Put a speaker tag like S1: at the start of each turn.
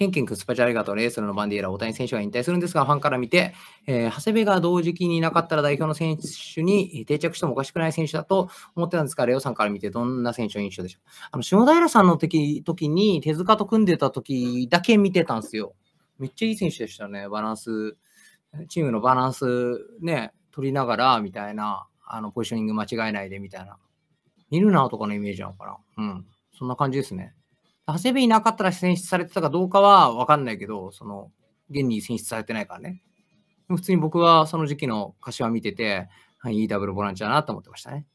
S1: ケンケンクスパチャありがとうね。そのバンディエラ、大谷選手が引退するんですが、ファンから見て、えー、長谷部が同時期にいなかったら代表の選手に定着してもおかしくない選手だと思ってたんですが、レオさんから見てどんな選手の印象でしょうあの、下平さんの時時に手塚と組んでた時だけ見てたんですよ。めっちゃいい選手でしたね。バランス、チームのバランスね、取りながらみたいな、あの、ポジショニング間違えないでみたいな。見るなとかのイメージなのかな。うん。そんな感じですね。長谷部いなかったら選出されてたかどうかは分かんないけど、その、現に選出されてないからね。普通に僕はその時期の柏見てて、はい、いいダブルボランチだなと思ってましたね。